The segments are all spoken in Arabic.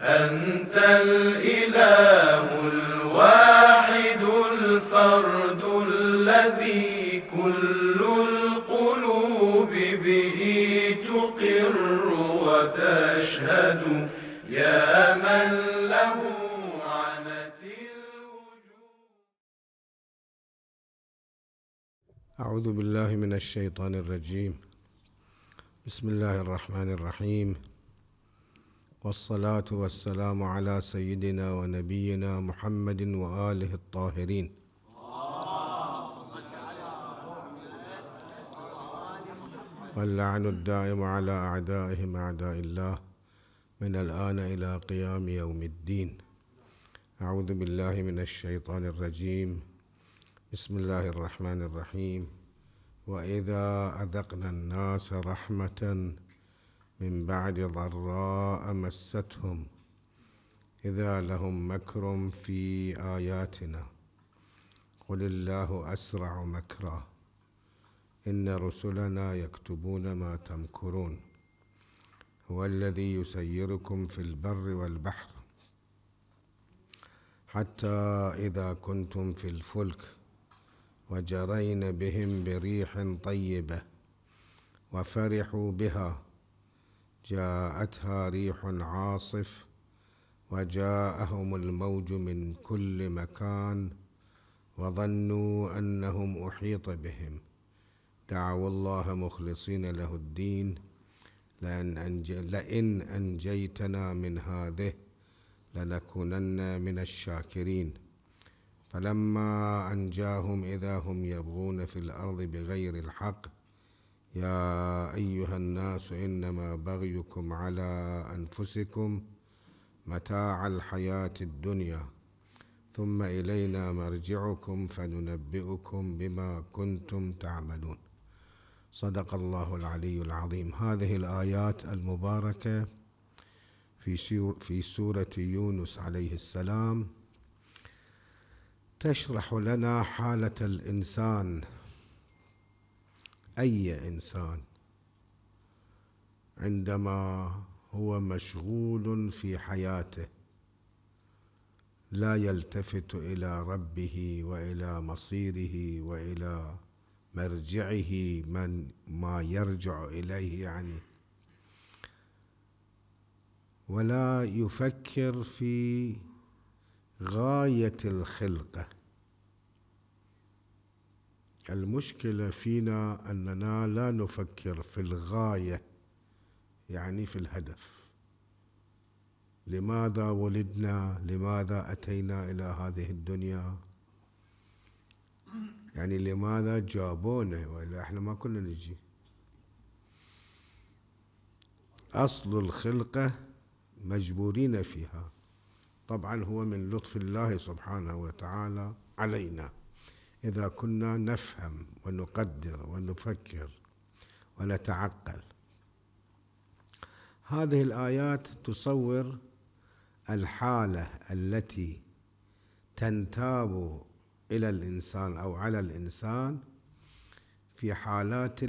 أنت الإله الواحد الفرد الذي كل القلوب به تقر وتشهد يا من له أعوذ بالله من الشيطان الرجيم بسم الله الرحمن الرحيم والصلاة والسلام على سيدنا ونبينا محمد وآله الطاهرين واللعن الدائم على أعدائهم أعداء الله من الآن إلى قيام يوم الدين أعوذ بالله من الشيطان الرجيم بسم الله الرحمن الرحيم وإذا أذقنا الناس رحمةً من بعد ضراء مستهم إذا لهم مكر في آياتنا قل الله أسرع مكرا إن رسلنا يكتبون ما تمكرون هو الذي يسيركم في البر والبحر حتى إذا كنتم في الفلك وجرين بهم بريح طيبة وفرحوا بها جاءتها ريح عاصف وجاءهم الموج من كل مكان وظنوا انهم احيط بهم دعوا الله مخلصين له الدين لأن, أنج... لئن أنجيتنا من هذه لنكونن من الشاكرين فلما أنجاهم إذا هم يبغون في الأرض بغير الحق يا ايها الناس انما بغيكم على انفسكم متاع الحياه الدنيا ثم الينا مرجعكم فننبئكم بما كنتم تعملون صدق الله العلي العظيم هذه الايات المباركه في في سوره يونس عليه السلام تشرح لنا حاله الانسان اي انسان عندما هو مشغول في حياته لا يلتفت الى ربه والى مصيره والى مرجعه من ما يرجع اليه يعني ولا يفكر في غايه الخلقه المشكلة فينا أننا لا نفكر في الغاية يعني في الهدف لماذا ولدنا لماذا أتينا إلى هذه الدنيا يعني لماذا جابونا وإلا إحنا ما كنا نجي أصل الخلقة مجبورين فيها طبعا هو من لطف الله سبحانه وتعالى علينا إذا كنا نفهم ونقدر ونفكر ونتعقل هذه الآيات تصور الحالة التي تنتاب إلى الإنسان أو على الإنسان في حالات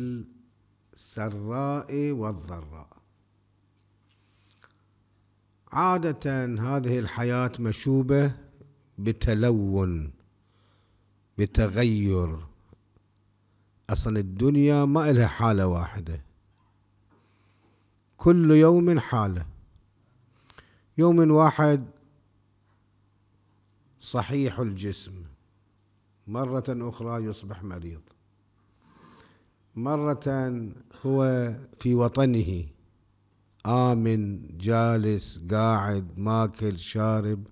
السراء والضراء عادة هذه الحياة مشوبة بتلون بتغير أصلا الدنيا ما إلها حالة واحدة كل يوم حالة يوم واحد صحيح الجسم مرة أخرى يصبح مريض مرة هو في وطنه آمن جالس قاعد ماكل شارب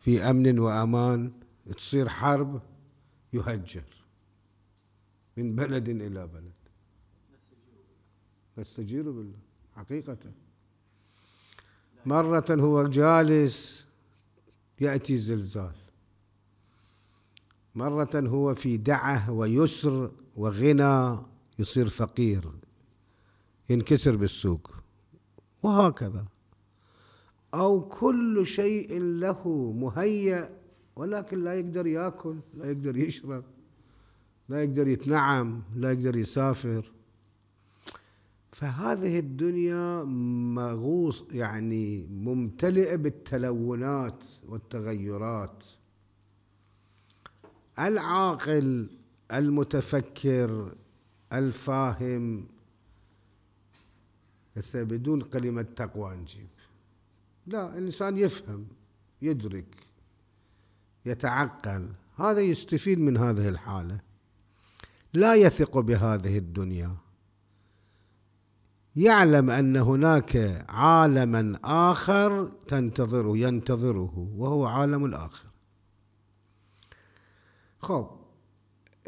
في أمن وأمان تصير حرب يهجر من بلد إلى بلد نستجير بالله حقيقة مرة هو جالس يأتي زلزال مرة هو في دعة ويسر وغنى يصير فقير ينكسر بالسوق وهكذا أو كل شيء له مهيأ ولكن لا يقدر ياكل لا يقدر يشرب لا يقدر يتنعم لا يقدر يسافر فهذه الدنيا مغوص يعني ممتلئه بالتلونات والتغيرات العاقل المتفكر الفاهم هسه بدون كلمه تقوى نجيب لا الانسان يفهم يدرك يتعقل هذا يستفيد من هذه الحالة لا يثق بهذه الدنيا يعلم أن هناك عالما آخر تنتظره ينتظره وهو عالم الآخر خب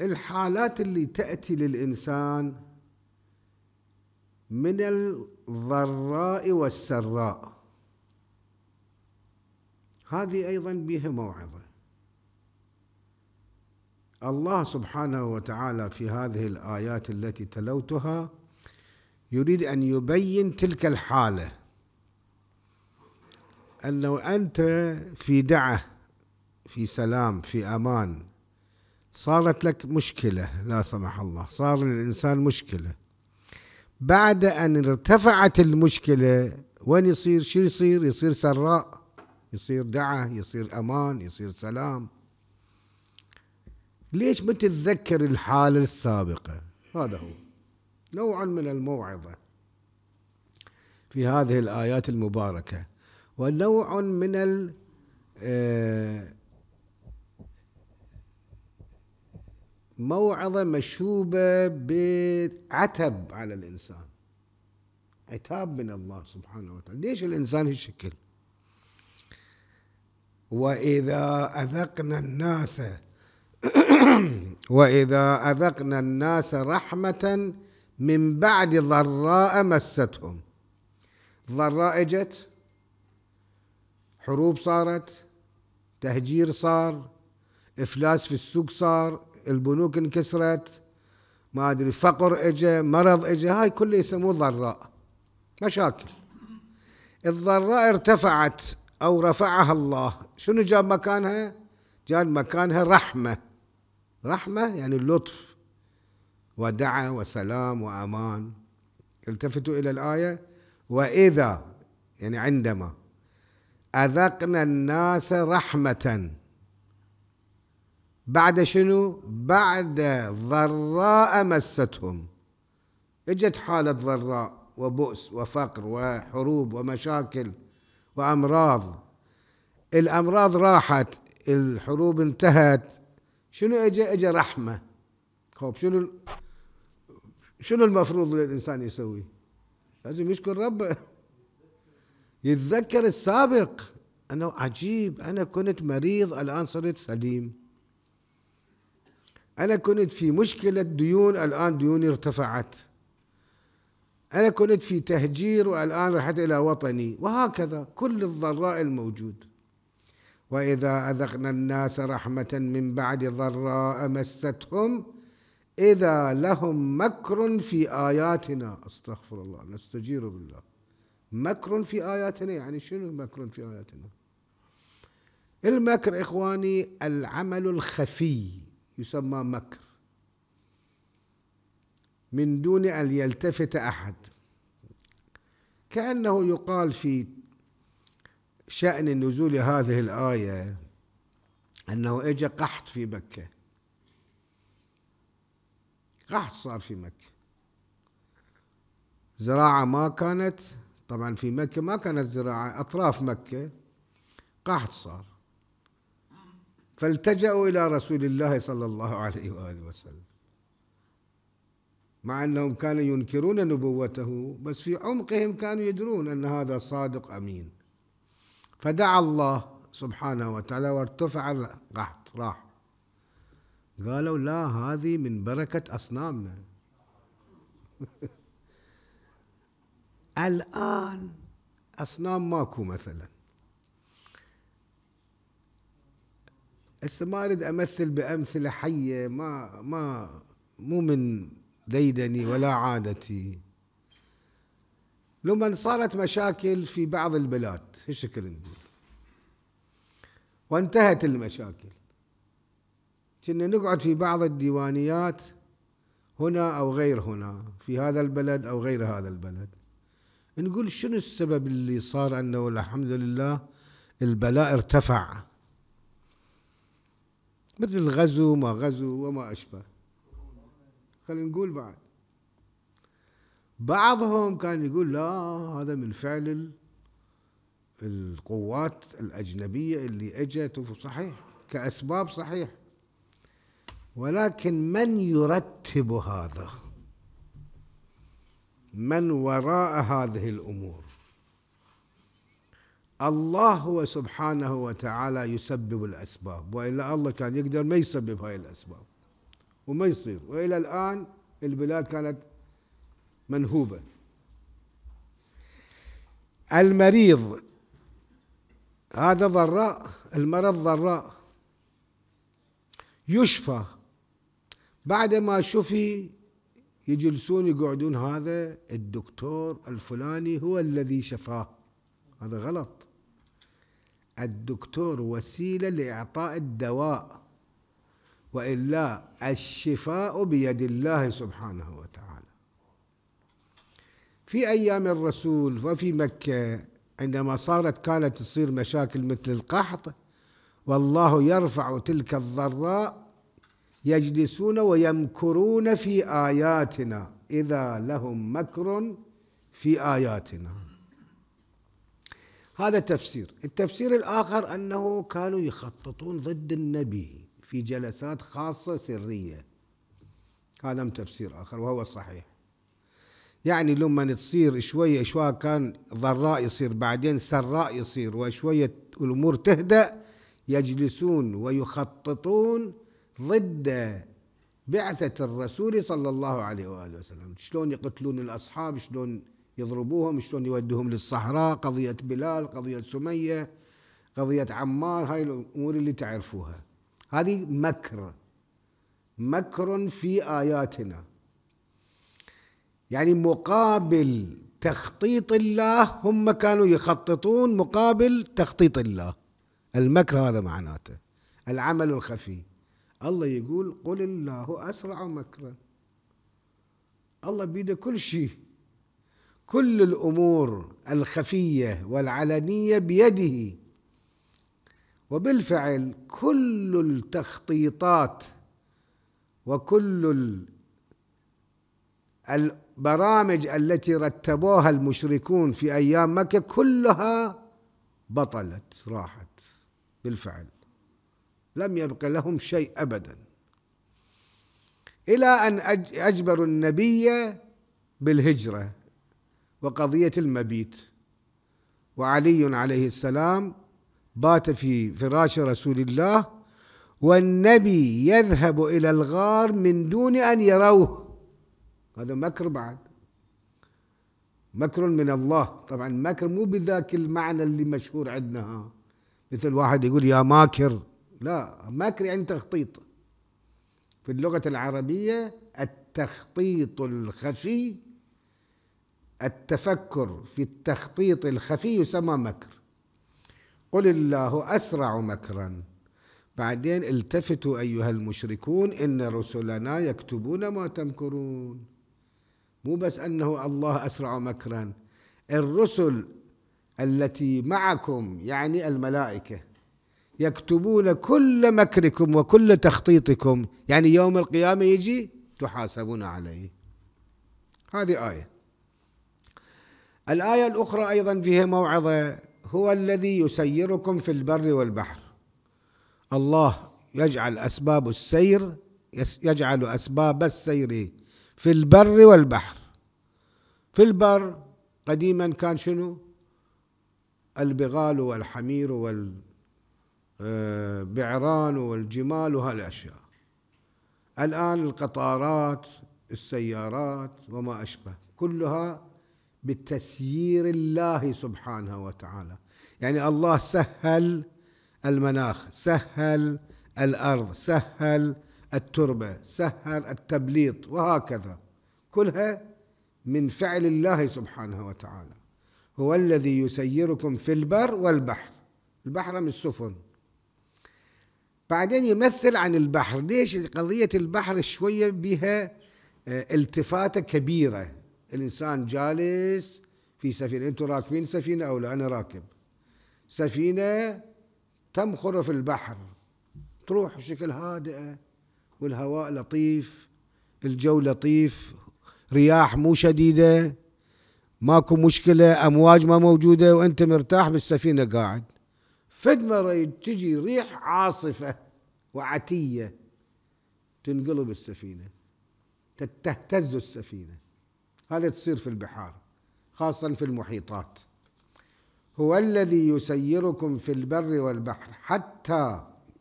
الحالات اللي تأتي للإنسان من الضراء والسراء هذه أيضا بها موعظة الله سبحانه وتعالى في هذه الآيات التي تلوتها يريد أن يبين تلك الحالة أنه أنت في دعة في سلام في أمان صارت لك مشكلة لا سمح الله صار للإنسان مشكلة بعد أن ارتفعت المشكلة وين يصير شو يصير يصير سراء يصير دعة يصير أمان يصير سلام ليش ما تتذكر الحالة السابقة هذا هو نوع من الموعظة في هذه الآيات المباركة ونوع من ال آه، موعظة مشوبة بعتب على الإنسان عتاب من الله سبحانه وتعالى ليش الإنسان هالشكل وإذا أذقنا الناس واذا اذقنا الناس رحمه من بعد ضراء مستهم ضراء اجت حروب صارت تهجير صار افلاس في السوق صار البنوك انكسرت ما ادري فقر اجى مرض اجى هاي كله يسموه ضراء مشاكل الضراء ارتفعت او رفعها الله شنو جاب مكانها جاب مكانها رحمه رحمة يعني اللطف ودعا وسلام وأمان التفتوا إلى الآية وإذا يعني عندما أذقنا الناس رحمة بعد شنو؟ بعد ضراء مستهم اجت حالة ضراء وبؤس وفقر وحروب ومشاكل وأمراض الأمراض راحت الحروب انتهت شنو اجى اجى رحمه خوب شنو شنو المفروض للانسان يسوي لازم يشكر ربه يتذكر السابق انه عجيب انا كنت مريض الان صرت سليم انا كنت في مشكله ديون الان ديوني ارتفعت انا كنت في تهجير والان رحت الى وطني وهكذا كل الضراء الموجود واذا اذقنا الناس رحمه من بعد ضراء مستهم اذا لهم مكر في اياتنا استغفر الله نستجير بالله مكر في اياتنا يعني شنو مكر في اياتنا المكر اخواني العمل الخفي يسمى مكر من دون ان يلتفت احد كانه يقال في شأن نزول هذه الآية أنه إجا قحط في مكة قحط صار في مكة زراعة ما كانت طبعا في مكة ما كانت زراعة أطراف مكة قحط صار فالتجأوا إلى رسول الله صلى الله عليه وآله وسلم مع أنهم كانوا ينكرون نبوته بس في عمقهم كانوا يدرون أن هذا صادق أمين فدعا الله سبحانه وتعالى وارتفع القحط راح قالوا لا هذه من بركة أصنامنا الآن أصنام ماكو مثلا هسه ما أريد أمثل بأمثلة حية ما ما مو من ديدني ولا عادتي لما صارت مشاكل في بعض البلاد في شكل نقول وانتهت المشاكل كنا نقعد في بعض الديوانيات هنا أو غير هنا في هذا البلد أو غير هذا البلد نقول شنو السبب اللي صار أنه الحمد لله البلاء ارتفع مثل الغزو ما غزو وما أشبه خلينا نقول بعد بعضهم كان يقول لا هذا من فعل القوات الأجنبية اللي أجت صحيح كأسباب صحيح ولكن من يرتب هذا من وراء هذه الأمور الله هو سبحانه وتعالى يسبب الأسباب وإلا الله كان يقدر ما يسبب هاي الأسباب وما يصير وإلى الآن البلاد كانت منهوبة المريض هذا ضراء المرض ضراء يشفى بعد ما شفي يجلسون يقعدون هذا الدكتور الفلاني هو الذي شفاه هذا غلط الدكتور وسيله لاعطاء الدواء والا الشفاء بيد الله سبحانه وتعالى في ايام الرسول وفي مكه عندما صارت كانت تصير مشاكل مثل القحط والله يرفع تلك الضراء يجلسون ويمكرون في آياتنا إذا لهم مكر في آياتنا هذا تفسير التفسير الآخر أنه كانوا يخططون ضد النبي في جلسات خاصة سرية هذا تفسير آخر وهو صحيح يعني لما تصير شوية شوية كان ضراء يصير بعدين سراء يصير وشوية الأمور تهدأ يجلسون ويخططون ضد بعثة الرسول صلى الله عليه وآله وسلم شلون يقتلون الأصحاب شلون يضربوهم شلون يودوهم للصحراء قضية بلال قضية سمية قضية عمار هاي الأمور اللي تعرفوها هذه مكر مكر في آياتنا يعني مقابل تخطيط الله هم كانوا يخططون مقابل تخطيط الله المكر هذا معناته العمل الخفي الله يقول قل الله أسرع مكرا الله بيده كل شيء كل الأمور الخفية والعلنية بيده وبالفعل كل التخطيطات وكل البرامج التي رتبوها المشركون في ايام مكه كلها بطلت راحت بالفعل لم يبق لهم شيء ابدا الى ان اجبروا النبي بالهجره وقضيه المبيت وعلي عليه السلام بات في فراش رسول الله والنبي يذهب الى الغار من دون ان يروه هذا مكر بعد مكر من الله طبعا مكر مو بذاك المعنى اللي مشهور عندنا مثل واحد يقول يا ماكر لا ماكر يعني تخطيط في اللغة العربية التخطيط الخفي التفكر في التخطيط الخفي يسمى مكر قل الله أسرع مكرا بعدين التفتوا أيها المشركون إن رسلنا يكتبون ما تمكرون مو بس أنه الله أسرع مكرا الرسل التي معكم يعني الملائكة يكتبون كل مكركم وكل تخطيطكم يعني يوم القيامة يجي تحاسبون عليه هذه آية الآية الأخرى أيضا فيها موعظة هو الذي يسيركم في البر والبحر الله يجعل أسباب السير يجعل أسباب السير في البر والبحر في البر قديما كان شنو البغال والحمير والبعران والجمال وهالأشياء الآن القطارات السيارات وما أشبه كلها بتسيير الله سبحانه وتعالى يعني الله سهل المناخ سهل الأرض سهل التربة سهل التبليط وهكذا كلها من فعل الله سبحانه وتعالى هو الذي يسيركم في البر والبحر البحر من السفن بعدين يمثل عن البحر ليش قضية البحر شوية بها آه، التفاتة كبيرة الإنسان جالس في سفينة أنتم راكبين سفينة أو لا أنا راكب سفينة تمخر في البحر تروح بشكل هادئة والهواء لطيف الجو لطيف رياح مو شديدة ماكو مشكلة أمواج ما موجودة وأنت مرتاح بالسفينة قاعد فد مرة تجي ريح عاصفة وعتية تنقلب السفينة تهتز السفينة هذا تصير في البحار خاصة في المحيطات هو الذي يسيركم في البر والبحر حتى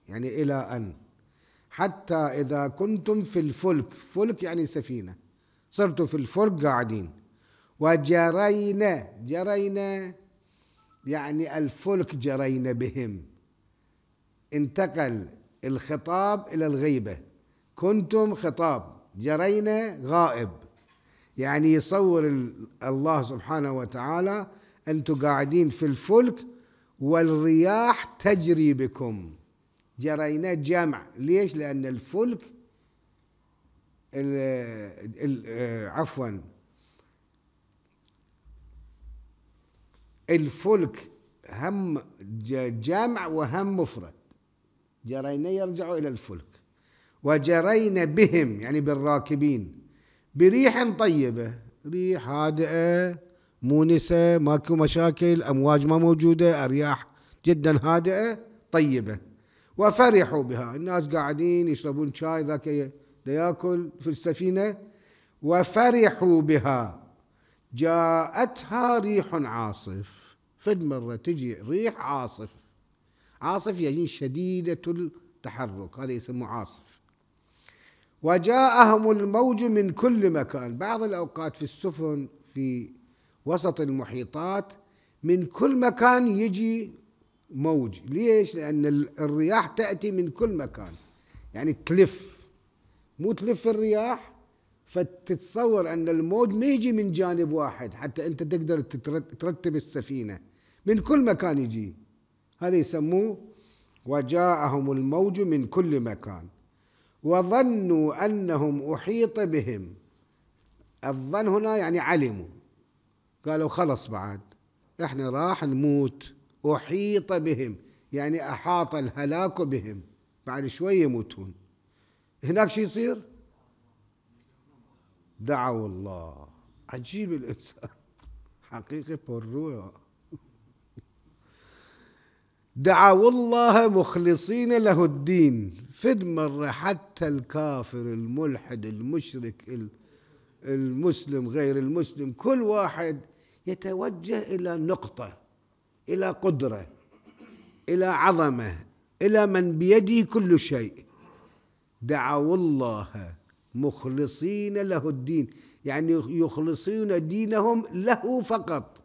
يعني إلى أن حتى إذا كنتم في الفلك فلك يعني سفينة صرتوا في الفلك قاعدين وجرينا جرينا يعني الفلك جرينا بهم انتقل الخطاب إلى الغيبة كنتم خطاب جرينا غائب يعني يصور الله سبحانه وتعالى أنتم قاعدين في الفلك والرياح تجري بكم جرينا جمع ليش لأن الفلك ال آه، عفوا الفلك هم جمع وهم مفرد جرينا يرجع إلى الفلك وجرينا بهم يعني بالراكبين بريح طيبة ريح هادئة مونسة ماكو مشاكل أمواج ما موجودة أرياح جدا هادئة طيبة وفرحوا بها الناس قاعدين يشربون شاي ذاك ياكل في السفينة وفرحوا بها جاءتها ريح عاصف فد مرة تجي ريح عاصف عاصف يعني شديدة التحرك هذا يسموه عاصف وجاءهم الموج من كل مكان بعض الأوقات في السفن في وسط المحيطات من كل مكان يجي موج ليش لأن الرياح تأتي من كل مكان يعني تلف مو تلف الرياح فتتصور أن الموج ما يجي من جانب واحد حتى أنت تقدر ترتب السفينة من كل مكان يجي هذا يسموه وجاءهم الموج من كل مكان وظنوا أنهم أحيط بهم الظن هنا يعني علموا قالوا خلص بعد احنا راح نموت أحيط بهم يعني أحاط الهلاك بهم بعد شوي يموتون هناك شو يصير دعوا الله عجيب الإنسان حقيقي بالروح دعوا الله مخلصين له الدين فد مرة حتى الكافر الملحد المشرك المسلم غير المسلم كل واحد يتوجه إلى نقطة إلى قدرة إلى عظمة إلى من بيده كل شيء دعوا الله مخلصين له الدين يعني يخلصون دينهم له فقط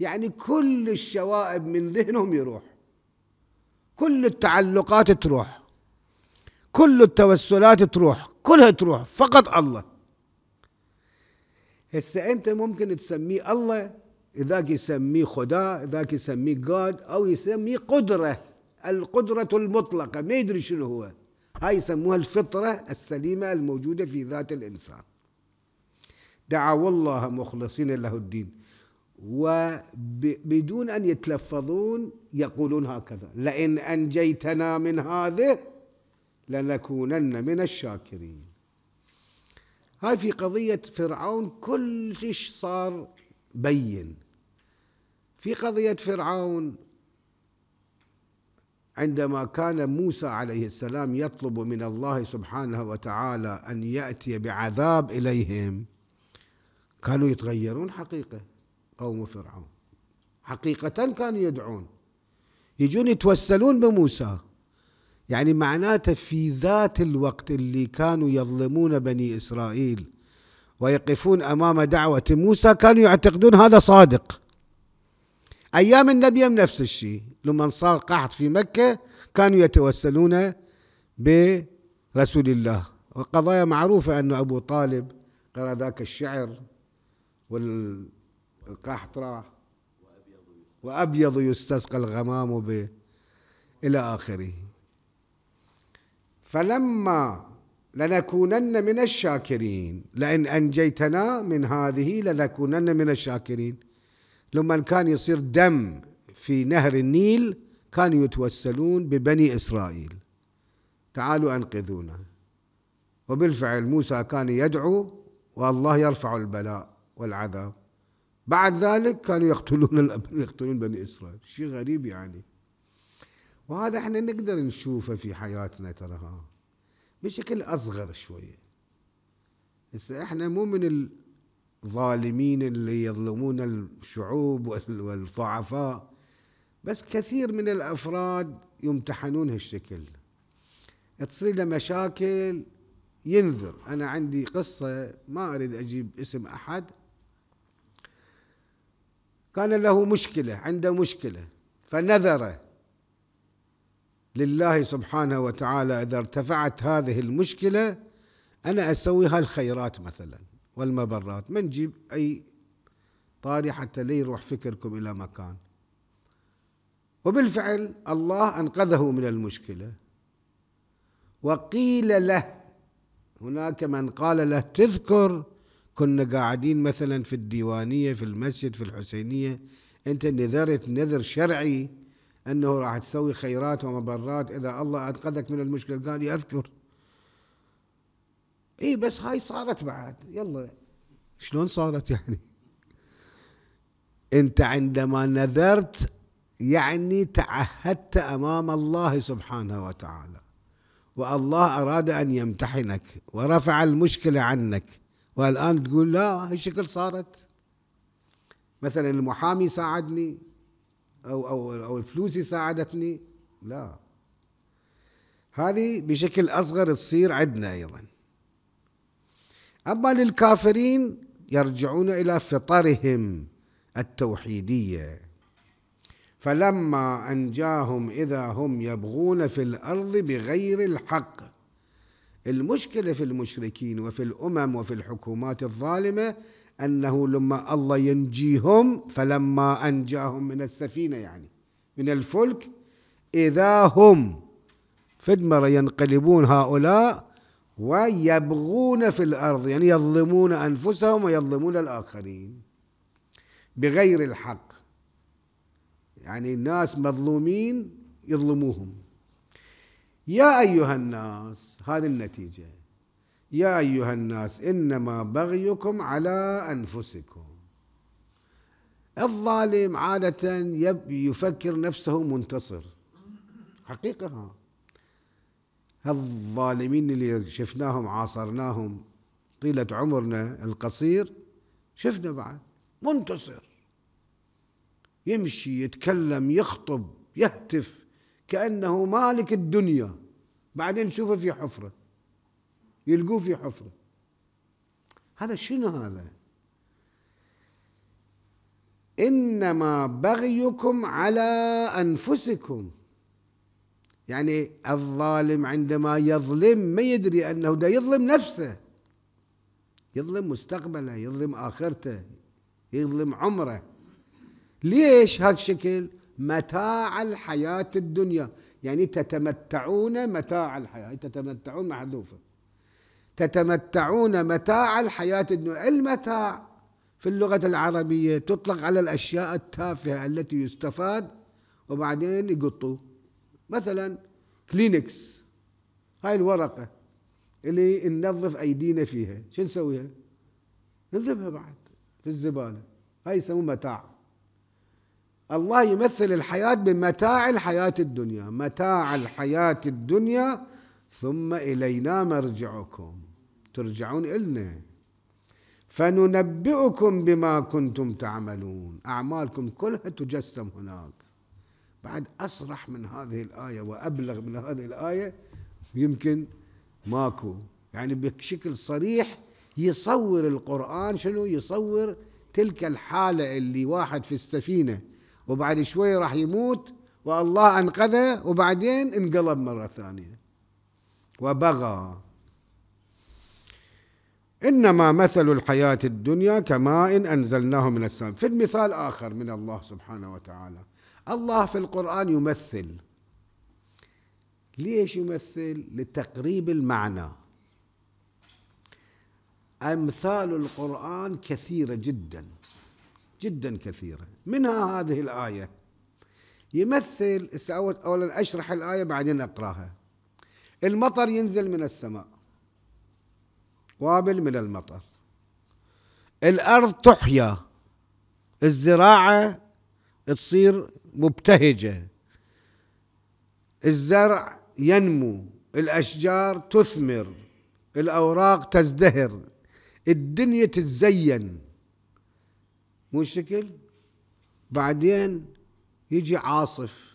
يعني كل الشوائب من ذهنهم يروح كل التعلقات تروح كل التوسلات تروح كلها تروح فقط الله هسه انت ممكن تسميه الله ذاك يسميه خدا ذاك يسميه جاد أو يسميه قدرة القدرة المطلقة ما يدري شنو هو هاي يسموها الفطرة السليمة الموجودة في ذات الإنسان دعوا الله مخلصين له الدين وبدون أن يتلفظون يقولون هكذا لئن أنجيتنا من هذه لنكونن من الشاكرين هاي في قضية فرعون كل شيء صار بين في قضية فرعون عندما كان موسى عليه السلام يطلب من الله سبحانه وتعالى أن يأتي بعذاب إليهم كانوا يتغيرون حقيقة قوم فرعون حقيقة كانوا يدعون يجون يتوسلون بموسى يعني معناته في ذات الوقت اللي كانوا يظلمون بني إسرائيل ويقفون أمام دعوة موسى كانوا يعتقدون هذا صادق أيام النبي نفس الشيء لما صار قحط في مكة كانوا يتوسلون برسول الله وقضايا معروفة أن أبو طالب قرأ ذاك الشعر والقحط راح وأبيض يستسقى الغمام به إلى آخره فلما لنكونن من الشاكرين لئن أنجيتنا من هذه لنكونن من الشاكرين لما كان يصير دم في نهر النيل كانوا يتوسلون ببني إسرائيل تعالوا أنقذونا وبالفعل موسى كان يدعو والله يرفع البلاء والعذاب بعد ذلك كانوا يقتلون يقتلون بني اسرائيل شيء غريب يعني وهذا احنا نقدر نشوفه في حياتنا ترى بشكل أصغر شوية هسه احنا مو من الظالمين اللي يظلمون الشعوب والضعفاء بس كثير من الأفراد يمتحنون هالشكل تصير له مشاكل ينذر أنا عندي قصة ما أريد أجيب اسم أحد كان له مشكلة عنده مشكلة فنذر لله سبحانه وتعالى إذا ارتفعت هذه المشكلة أنا أسوي هالخيرات مثلا والمبرات ما نجيب أي طاري حتى لا يروح فكركم إلى مكان وبالفعل الله أنقذه من المشكلة وقيل له هناك من قال له تذكر كنا قاعدين مثلا في الديوانية في المسجد في الحسينية أنت نذرت نذر شرعي أنه راح تسوي خيرات ومبرات إذا الله أنقذك من المشكلة قال يذكر إي بس هاي صارت بعد يلا شلون صارت يعني أنت عندما نذرت يعني تعهدت أمام الله سبحانه وتعالى والله أراد أن يمتحنك ورفع المشكلة عنك والآن تقول لا هالشكل صارت مثلا المحامي ساعدني أو أو أو الفلوس ساعدتني لا هذه بشكل أصغر تصير عندنا أيضا أما للكافرين يرجعون إلى فطرهم التوحيدية فلما أنجاهم إذا هم يبغون في الأرض بغير الحق المشكلة في المشركين وفي الأمم وفي الحكومات الظالمة أنه لما الله ينجيهم فلما أنجاهم من السفينة يعني من الفلك إذا هم فد مرة ينقلبون هؤلاء ويبغون في الأرض يعني يظلمون أنفسهم ويظلمون الآخرين بغير الحق يعني الناس مظلومين يظلموهم يا أيها الناس هذه النتيجة يا أيها الناس إنما بغيكم على أنفسكم الظالم عادة يفكر نفسه منتصر حقيقة ها الظالمين اللي شفناهم عاصرناهم طيلة عمرنا القصير شفنا بعد منتصر يمشي يتكلم يخطب يهتف كأنه مالك الدنيا بعدين نشوفه في حفرة يلقوه في حفره هذا شنو هذا انما بغيكم على انفسكم يعني الظالم عندما يظلم ما يدري انه ده يظلم نفسه يظلم مستقبله يظلم اخرته يظلم عمره ليش هالشكل متاع الحياه الدنيا يعني تتمتعون متاع الحياه تتمتعون محذوفه تتمتعون متاع الحياة الدنيا المتاع في اللغة العربية تطلق على الأشياء التافهة التي يستفاد وبعدين يقطوا مثلا كلينكس هاي الورقة اللي ننظف أيدينا فيها شو نسويها نذبها بعد في الزبالة هاي يسموه متاع الله يمثل الحياة بمتاع الحياة الدنيا متاع الحياة الدنيا ثم إلينا مرجعكم ترجعون إلنا فننبئكم بما كنتم تعملون أعمالكم كلها تجسم هناك بعد أصرح من هذه الآية وأبلغ من هذه الآية يمكن ماكو يعني بشكل صريح يصور القرآن شنو يصور تلك الحالة اللي واحد في السفينة وبعد شوي راح يموت والله أنقذه وبعدين انقلب مرة ثانية وبغى إنما مثل الحياة الدنيا كماء إن أنزلناه من السماء في المثال آخر من الله سبحانه وتعالى الله في القرآن يمثل ليش يمثل لتقريب المعنى أمثال القرآن كثيرة جدا جدا كثيرة منها هذه الآية يمثل أولا أشرح الآية بعدين أقراها المطر ينزل من السماء قابل من المطر الأرض تحيا الزراعة تصير مبتهجة الزرع ينمو الأشجار تثمر الأوراق تزدهر الدنيا تتزين مو شكل بعدين يجي عاصف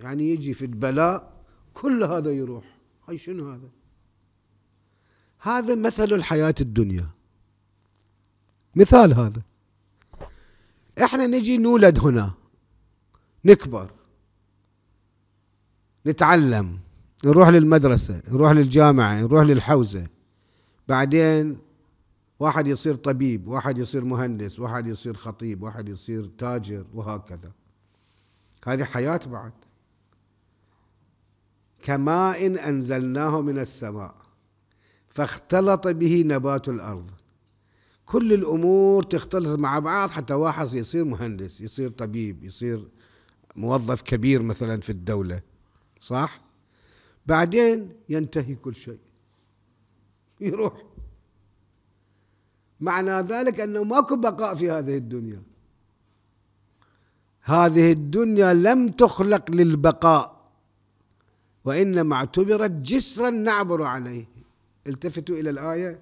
يعني يجي في البلاء كل هذا يروح هاي شنو هذا هذا مثل الحياة الدنيا مثال هذا احنا نجي نولد هنا نكبر نتعلم نروح للمدرسة نروح للجامعة نروح للحوزة بعدين واحد يصير طبيب واحد يصير مهندس واحد يصير خطيب واحد يصير تاجر وهكذا هذه حياة بعد كماء أنزلناه من السماء فاختلط به نبات الأرض كل الأمور تختلط مع بعض حتى واحد يصير مهندس يصير طبيب يصير موظف كبير مثلا في الدولة صح؟ بعدين ينتهي كل شيء يروح معنى ذلك أنه ماكو بقاء في هذه الدنيا هذه الدنيا لم تخلق للبقاء وإنما اعتبرت جسرا نعبر عليه التفتوا إلى الآية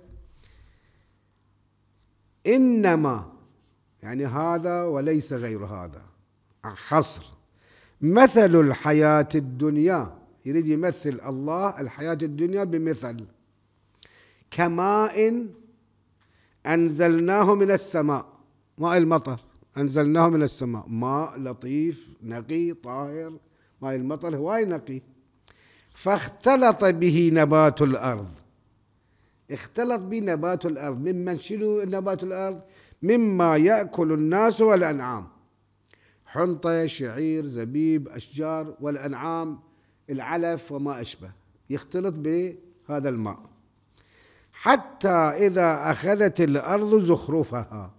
إنما يعني هذا وليس غير هذا حصر مثل الحياة الدنيا يريد يمثل الله الحياة الدنيا بمثل كماء أنزلناه من السماء ماء المطر أنزلناه من السماء ماء لطيف نقي طاهر ماء المطر هواي نقي فاختلط به نبات الأرض اختلط به نبات الأرض ممن شنو نبات الأرض مما يأكل الناس والأنعام حنطة شعير زبيب أشجار والأنعام العلف وما أشبه يختلط بهذا الماء حتى إذا أخذت الأرض زخرفها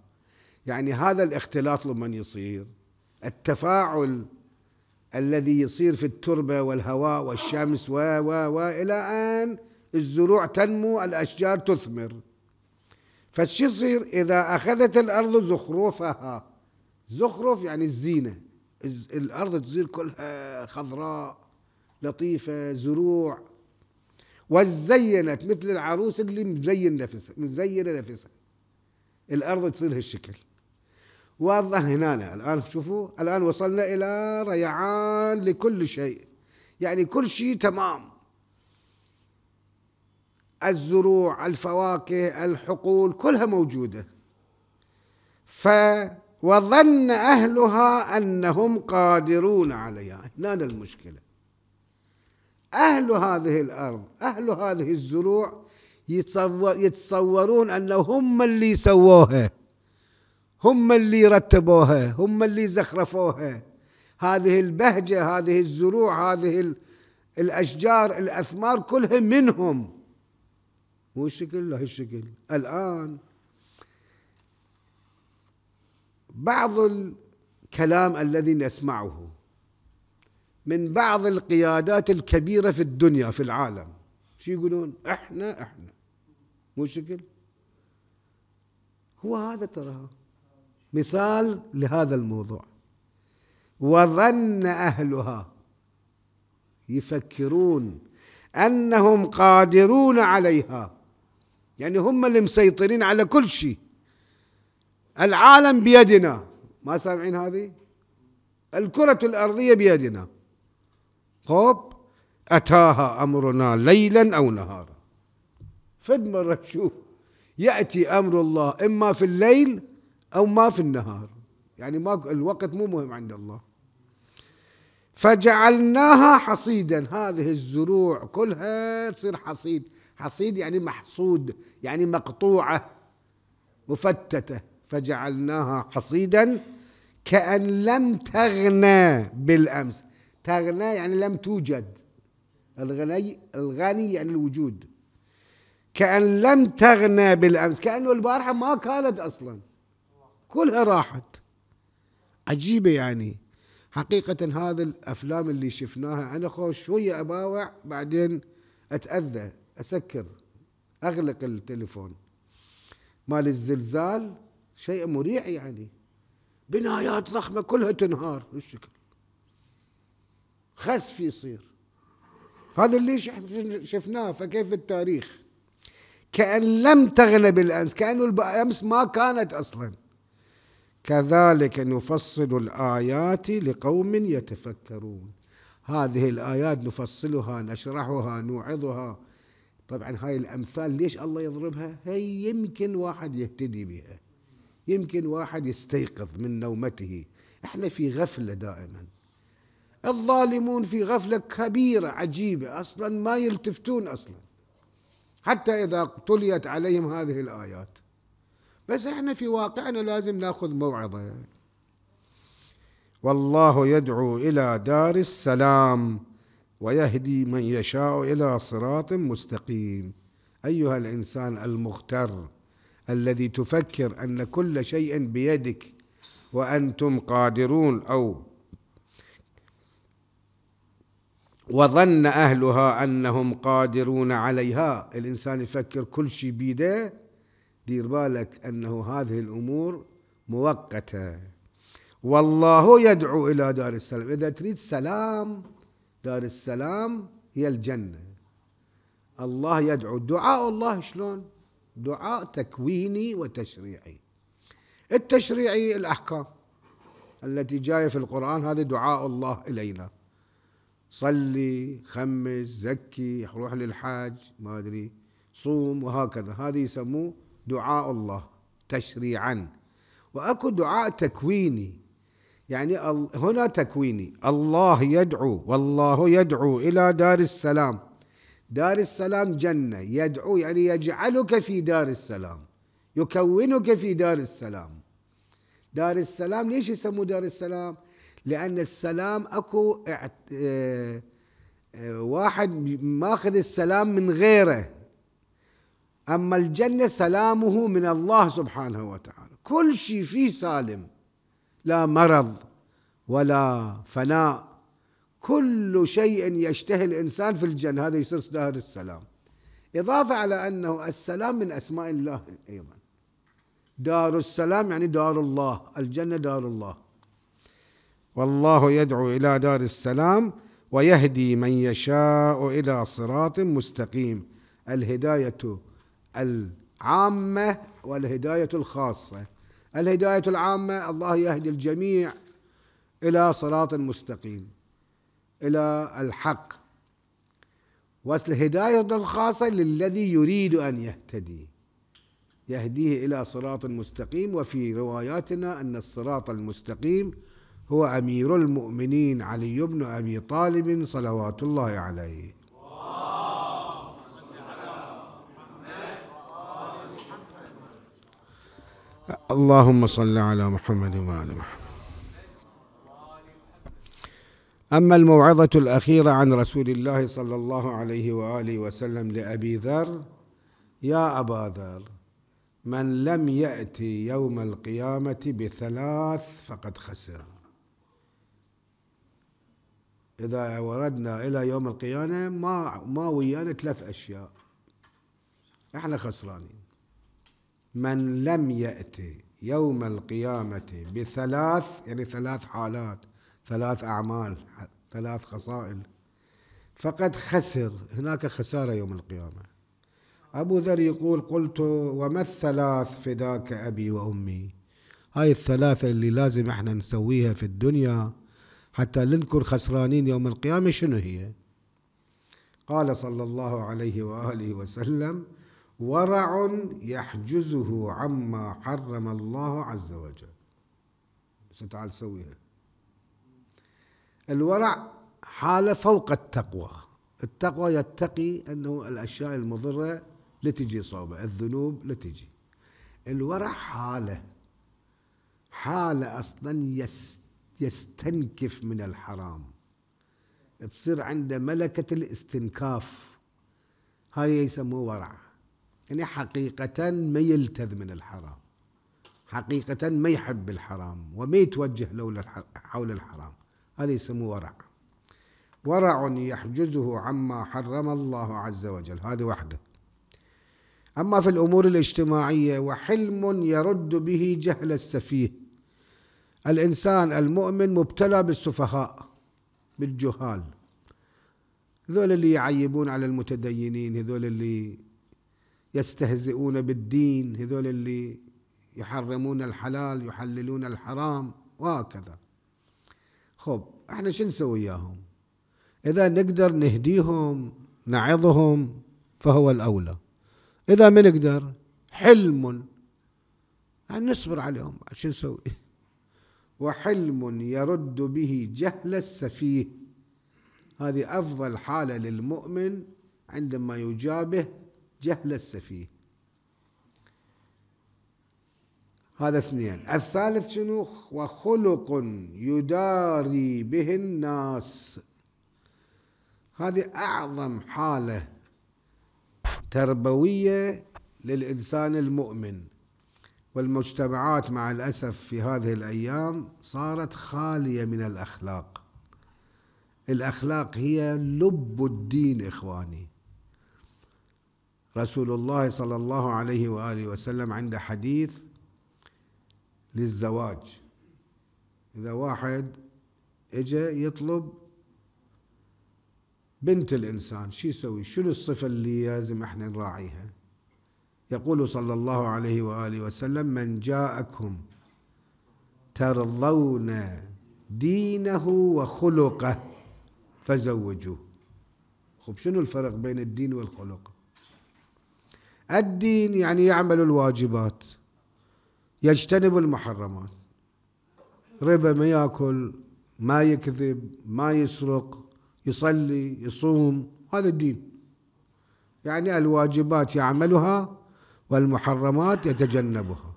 يعني هذا الاختلاط لمن يصير التفاعل الذي يصير في التربة والهواء والشمس و و وإلى أن الزروع تنمو الأشجار تثمر فشي يصير إذا أخذت الأرض زخرفها زخرف يعني الزينة الأرض تصير كلها خضراء لطيفة زروع وزينت مثل العروس اللي مزين نفسها مزينة نفسها الأرض تصير هالشكل واضح هنا الآن شوفوا الآن وصلنا إلى ريعان لكل شيء يعني كل شيء تمام الزروع الفواكه الحقول كلها موجوده ف وظن اهلها انهم قادرون عليها هنا المشكله اهل هذه الارض اهل هذه الزروع يتصورون انه هم اللي سووها هم اللي رتبوها هم اللي زخرفوها هذه البهجه هذه الزروع هذه الاشجار الاثمار كلها منهم مو الشكل الشكل الآن بعض الكلام الذي نسمعه من بعض القيادات الكبيرة في الدنيا في العالم شو يقولون احنا احنا مو شكل هو هذا ترى مثال لهذا الموضوع وظن أهلها يفكرون أنهم قادرون عليها يعني هم اللي مسيطرين على كل شيء العالم بيدنا ما سامعين هذه الكرة الأرضية بيدنا خب أتاها أمرنا ليلا أو نهارا فد مرة شوف يأتي أمر الله إما في الليل أو ما في النهار يعني ما الوقت مو مهم عند الله فجعلناها حصيدا هذه الزروع كلها تصير حصيد حصيد يعني محصود يعني مقطوعه مفتته فجعلناها حصيدا كأن لم تغنى بالأمس تغنى يعني لم توجد الغني الغني يعني الوجود كأن لم تغنى بالأمس كأنه البارحة ما كانت أصلا كلها راحت عجيبة يعني حقيقة هذه الأفلام اللي شفناها أنا خوش شوية أباوع بعدين أتأذى اسكر اغلق التليفون مال الزلزال شيء مريع يعني بنايات ضخمه كلها تنهار بالشكل خسف يصير هذا اللي شفناه فكيف التاريخ كأن لم تغلب بالأمس كأنه الأمس ما كانت أصلا كذلك نفصل الآيات لقوم يتفكرون هذه الآيات نفصلها نشرحها نوعظها طبعا هاي الأمثال ليش الله يضربها هي يمكن واحد يهتدي بها يمكن واحد يستيقظ من نومته احنا في غفلة دائما الظالمون في غفلة كبيرة عجيبة أصلا ما يلتفتون أصلا حتى إذا تليت عليهم هذه الآيات بس احنا في واقعنا لازم ناخذ موعظة والله يدعو إلى دار السلام ويهدي من يشاء الى صراط مستقيم ايها الانسان المغتر الذي تفكر ان كل شيء بيدك وانتم قادرون او وظن اهلها انهم قادرون عليها الانسان يفكر كل شيء بيده دير بالك انه هذه الامور مؤقته والله يدعو الى دار السلام اذا تريد سلام دار السلام هي الجنة الله يدعو دعاء الله شلون دعاء تكويني وتشريعي التشريعي الأحكام التي جاية في القرآن هذا دعاء الله إلينا صلي خمس زكي روح للحاج ما أدري صوم وهكذا هذه يسموه دعاء الله تشريعا وأكو دعاء تكويني يعني هنا تكويني الله يدعو والله يدعو إلى دار السلام دار السلام جنة يدعو يعني يجعلك في دار السلام يكونك في دار السلام دار السلام ليش يسموه دار السلام لأن السلام أكو اعت... آه، آه، واحد ماخذ السلام من غيره أما الجنة سلامه من الله سبحانه وتعالى كل شيء فيه سالم لا مرض ولا فناء كل شيء يشتهي الانسان في الجنه هذا يصير دار السلام اضافه على انه السلام من اسماء الله ايضا دار السلام يعني دار الله الجنه دار الله والله يدعو الى دار السلام ويهدي من يشاء الى صراط مستقيم الهدايه العامه والهدايه الخاصه الهداية العامة الله يهدي الجميع إلى صراط مستقيم إلى الحق والهداية الخاصة للذي يريد أن يهتدي يهديه إلى صراط مستقيم وفي رواياتنا أن الصراط المستقيم هو أمير المؤمنين علي بن أبي طالب صلوات الله عليه اللهم صل على محمد وعلى محمد أما الموعظة الأخيرة عن رسول الله صلى الله عليه وآله وسلم لأبي ذر يا أبا ذر من لم يأتي يوم القيامة بثلاث فقد خسر إذا وردنا إلى يوم القيامة ما ما ويانا ثلاث أشياء إحنا خسرانين من لم يأتي يوم القيامة بثلاث يعني ثلاث حالات ثلاث أعمال ثلاث خصائل فقد خسر هناك خسارة يوم القيامة أبو ذر يقول قلت وما الثلاث فداك أبي وأمي هاي الثلاثة اللي لازم احنا نسويها في الدنيا حتى لنكون خسرانين يوم القيامة شنو هي قال صلى الله عليه وآله وسلم ورع يحجزه عما حرم الله عز وجل بس تعال سويها الورع حالة فوق التقوى التقوى يتقي أنه الأشياء المضرة لا تجي صوبه الذنوب لا تجي الورع حالة حالة أصلا يستنكف من الحرام تصير عنده ملكة الاستنكاف هاي يسموه ورع يعني حقيقة ما يلتذ من الحرام حقيقة ما يحب الحرام وما يتوجه لولا حول الحرام هذا يسموه ورع ورع يحجزه عما حرم الله عز وجل هذه وحده أما في الأمور الاجتماعية وحلم يرد به جهل السفيه الإنسان المؤمن مبتلى بالسفهاء بالجهال ذول اللي يعيبون على المتدينين هذول اللي يستهزئون بالدين هذول اللي يحرمون الحلال يحللون الحرام وهكذا خب احنا شو نسوي وياهم اذا نقدر نهديهم نعظهم فهو الاولى اذا ما نقدر حلم يعني نصبر عليهم شو نسوي وحلم يرد به جهل السفيه هذه افضل حاله للمؤمن عندما يجابه جهل السفيه هذا اثنين الثالث شنو وخلق يداري به الناس هذه أعظم حالة تربوية للإنسان المؤمن والمجتمعات مع الأسف في هذه الأيام صارت خالية من الأخلاق الأخلاق هي لب الدين إخواني رسول الله صلى الله عليه واله وسلم عند حديث للزواج اذا واحد اجى يطلب بنت الانسان شو يسوي؟ شنو الصفه اللي لازم احنا نراعيها؟ يقول صلى الله عليه واله وسلم من جاءكم ترضون دينه وخلقه فزوجوه خب شنو الفرق بين الدين والخلق الدين يعني يعمل الواجبات يجتنب المحرمات ربا ما ياكل ما يكذب ما يسرق يصلي يصوم هذا الدين يعني الواجبات يعملها والمحرمات يتجنبها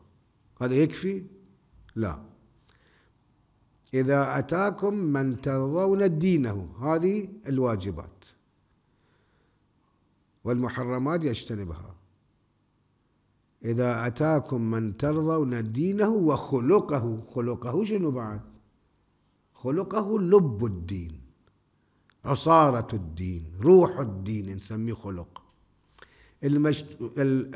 هذا يكفي لا إذا أتاكم من ترضون دينه هذه الواجبات والمحرمات يجتنبها إذا أتاكم من ترضون دينه وخلقه خلقه شنو بعد خلقه لب الدين عصارة الدين روح الدين نسميه خلق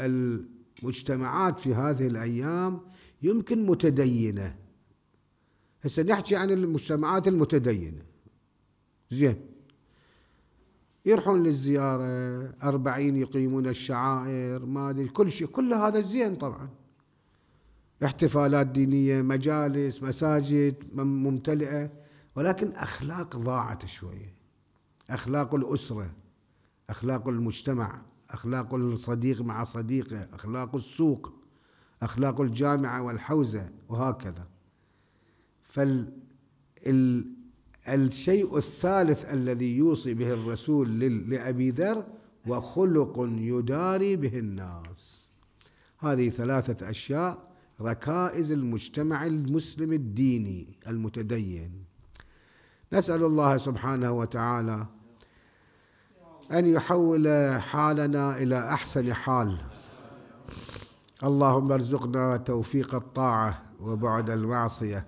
المجتمعات في هذه الأيام يمكن متدينة هسه نحكي عن المجتمعات المتدينة زين يروحون للزيارة أربعين يقيمون الشعائر ما أدري كل شيء كل هذا زين طبعا احتفالات دينية مجالس مساجد ممتلئة ولكن أخلاق ضاعت شوية أخلاق الأسرة أخلاق المجتمع أخلاق الصديق مع صديقه أخلاق السوق أخلاق الجامعة والحوزة وهكذا فال الشيء الثالث الذي يوصي به الرسول لأبي ذر وخلق يداري به الناس هذه ثلاثة أشياء ركائز المجتمع المسلم الديني المتدين نسأل الله سبحانه وتعالى أن يحول حالنا إلى أحسن حال اللهم ارزقنا توفيق الطاعة وبعد المعصية